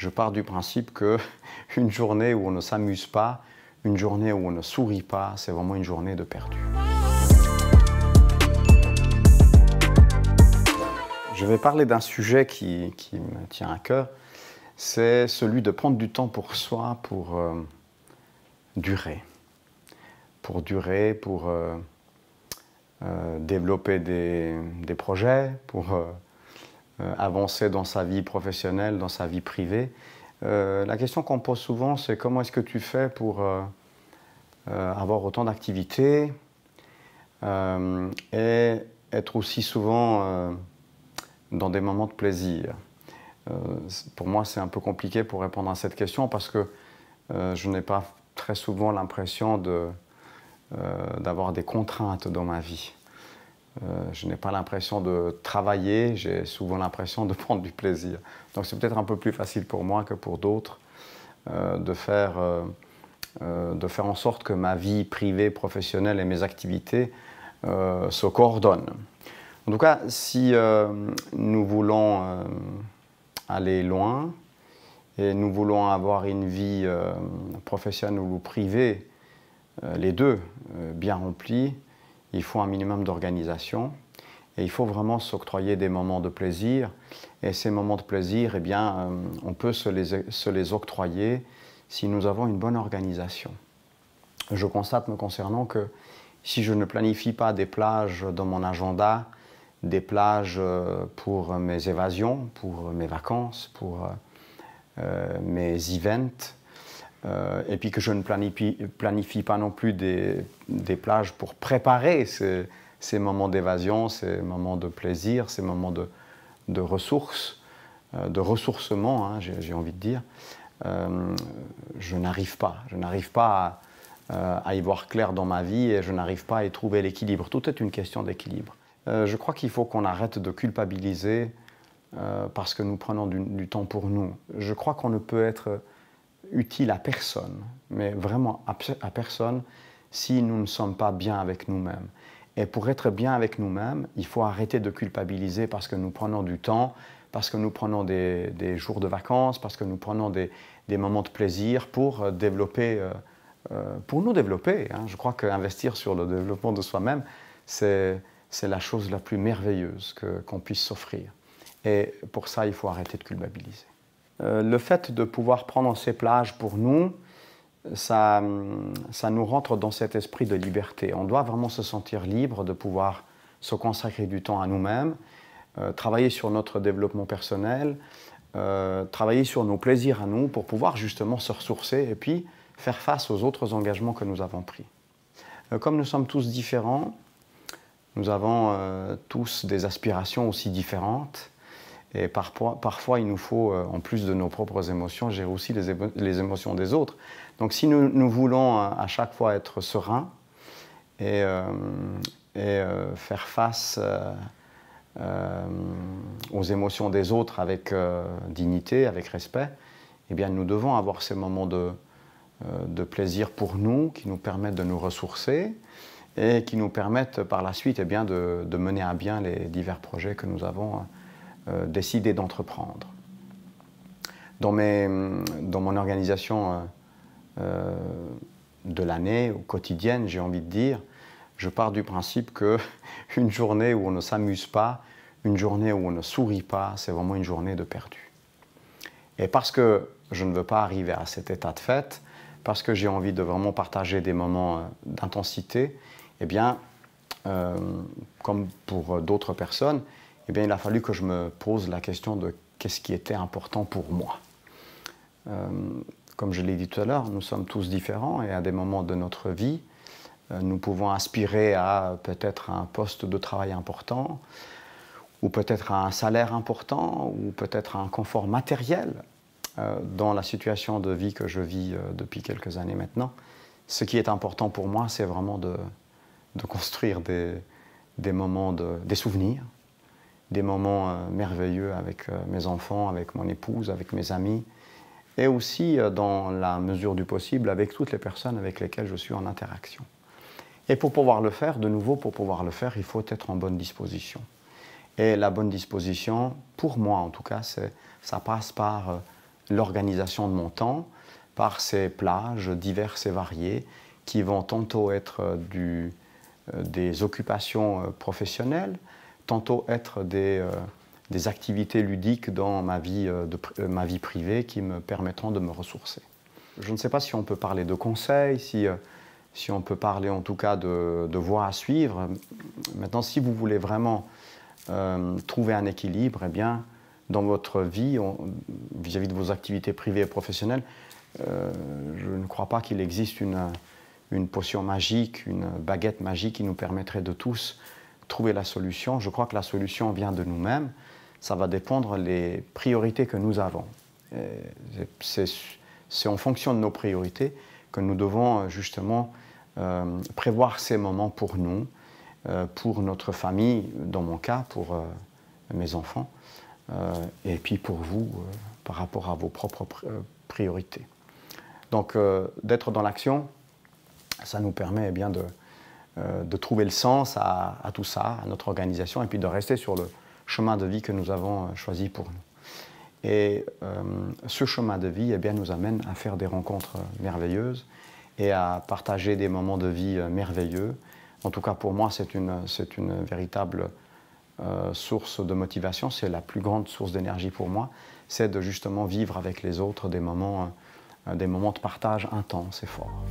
je pars du principe que une journée où on ne s'amuse pas, une journée où on ne sourit pas, c'est vraiment une journée de perdu. Je vais parler d'un sujet qui, me tient à cœur, c'est celui de prendre du temps pour soi, pour euh, durer. Pour durer, pour euh, euh, développer des, des, projets, pour euh, avancer dans sa vie professionnelle, dans sa vie privée. Euh, la question qu'on pose souvent, c'est comment est-ce que tu fais pour euh, avoir autant d'activités et être aussi souvent dans des moments de plaisir Pour moi, c'est un peu compliqué pour répondre à cette question parce que je n'ai pas très souvent l'impression d'avoir des contraintes dans ma vie. Euh, je n'ai pas l'impression de travailler, j'ai souvent l'impression de prendre du plaisir. Donc c'est peut-être un peu plus facile pour moi que pour d'autres euh, de, faire, euh, de faire en sorte que ma vie privée, professionnelle et mes activités se coordonnent. En tout cas, si nous voulons aller loin et nous voulons avoir une vie professionnelle ou privée, les deux, bien remplis, il faut un minimum d'organisation et il faut vraiment s'octroyer des moments de plaisir. Et ces moments de plaisir, eh bien, euh, on peut se les, se les octroyer si nous avons une bonne organisation. Je constate me concernant que si je ne planifie pas des plages dans mon agenda, des plages euh, pour mes évasions, pour mes vacances, pour euh, mes events, euh, et puis que je ne planifie, pas non plus des, plages pour préparer ces, moments d'évasion, ces moments de plaisir, ces moments de, ressources, euh, de ressourcement, hein, j'ai envie de dire. Euh, je n'arrive pas. Je n'arrive pas à, y voir clair dans ma vie et je n'arrive pas à y trouver l'équilibre. Tout est une question d'équilibre. je crois qu'il faut qu'on arrête de culpabiliser parce que nous prenons du temps pour nous. Je crois qu'on ne peut être utile à personne, mais vraiment à, personne, si nous ne sommes pas bien avec nous-mêmes. Et pour être bien avec nous-mêmes, il faut arrêter de culpabiliser parce que nous prenons du temps, parce que nous prenons des, jours de vacances, parce que nous prenons des, moments de plaisir pour euh, développer, euh, euh, pour nous développer. Hein. Je crois qu'investir sur le développement de soi-même, c'est la chose la plus merveilleuse qu'on puisse s'offrir. Et pour ça, il faut arrêter de culpabiliser. Euh, le fait de pouvoir prendre ces plages pour nous, ça, ça nous rentre dans cet esprit de liberté. On doit vraiment se sentir libre de pouvoir se consacrer du temps à nous-mêmes, euh, travailler sur notre développement personnel, euh, travailler sur nos plaisirs à nous pour pouvoir justement se ressourcer et puis faire face aux autres engagements que nous avons pris. comme nous sommes tous différents, nous avons tous des aspirations aussi différentes, et parfois, parfois, il nous faut, euh, en plus de nos propres émotions, gérer aussi les, émotions des autres. Donc si nous, voulons euh, à chaque fois être sereins et, euh, faire face aux émotions des autres avec dignité, avec respect, eh bien nous devons avoir ces moments de, plaisir pour nous qui nous permettent de nous ressourcer et qui nous permettent par la suite eh bien, de mener à bien les divers projets que nous avons. Euh, décider d'entreprendre. Dans, mon organisation euh, euh, de l'année, ou quotidienne, j'ai envie de dire, je pars du principe que une journée où on ne s'amuse pas, une journée où on ne sourit pas, c'est vraiment une journée de perdu. Et parce que je ne veux pas arriver à cet état de fait, parce que j'ai envie de vraiment partager des moments d'intensité, eh bien, comme pour d'autres personnes, eh bien, il a fallu que je me pose la question de qu'est-ce qui était important pour moi. Euh, comme je l'ai dit tout à l'heure, nous sommes tous différents et à des moments de notre vie, euh, nous pouvons aspirer à peut-être un poste de travail important, ou peut-être à un salaire important, ou peut-être à un confort matériel. Euh, dans la situation de vie que je vis depuis quelques années maintenant, ce qui est important pour moi, c'est vraiment de, construire des, moments, des souvenirs, des moments euh, merveilleux avec euh, mes enfants, avec mon épouse, avec mes amis, et aussi euh, dans la mesure du possible avec toutes les personnes avec lesquelles je suis en interaction. Et pour pouvoir le faire, de nouveau, pour pouvoir le faire, il faut être en bonne disposition. Et la bonne disposition, pour moi en tout cas, ça passe par l'organisation de mon temps, par ces plages diverses et variées qui vont tantôt être des occupations professionnelles, tantôt être euh, des, activités ludiques dans ma vie, euh, de, euh, ma vie privée qui me permettront de me ressourcer. Je ne sais pas si on peut parler de conseils, si, si on peut parler en tout cas de, de voies à suivre. Maintenant, si vous voulez vraiment trouver un équilibre, et eh bien, dans votre vie, vis-à-vis de vos activités privées et professionnelles, je ne crois pas qu'il existe une, une, potion magique, une baguette magique qui nous permettrait de tous trouver la solution. Je crois que la solution vient de nous-mêmes. Ça va dépendre des priorités que nous avons. C'est en fonction de nos priorités que nous devons euh, justement euh, prévoir ces moments pour nous, euh, pour notre famille, dans mon cas, pour mes enfants, et puis pour vous, par rapport à vos propres priorités. Donc, d'être dans l'action, ça nous permet eh bien de euh, de trouver le sens à, tout ça, à notre organisation, et puis de rester sur le chemin de vie que nous avons euh, choisi pour nous. Et euh, ce chemin de vie eh bien, nous amène à faire des rencontres merveilleuses et à partager des moments de vie merveilleux. En tout cas, pour moi, c'est une, une véritable source de motivation, c'est la plus grande source d'énergie pour moi, c'est de justement vivre avec les autres des moments, des moments de partage intenses et fort.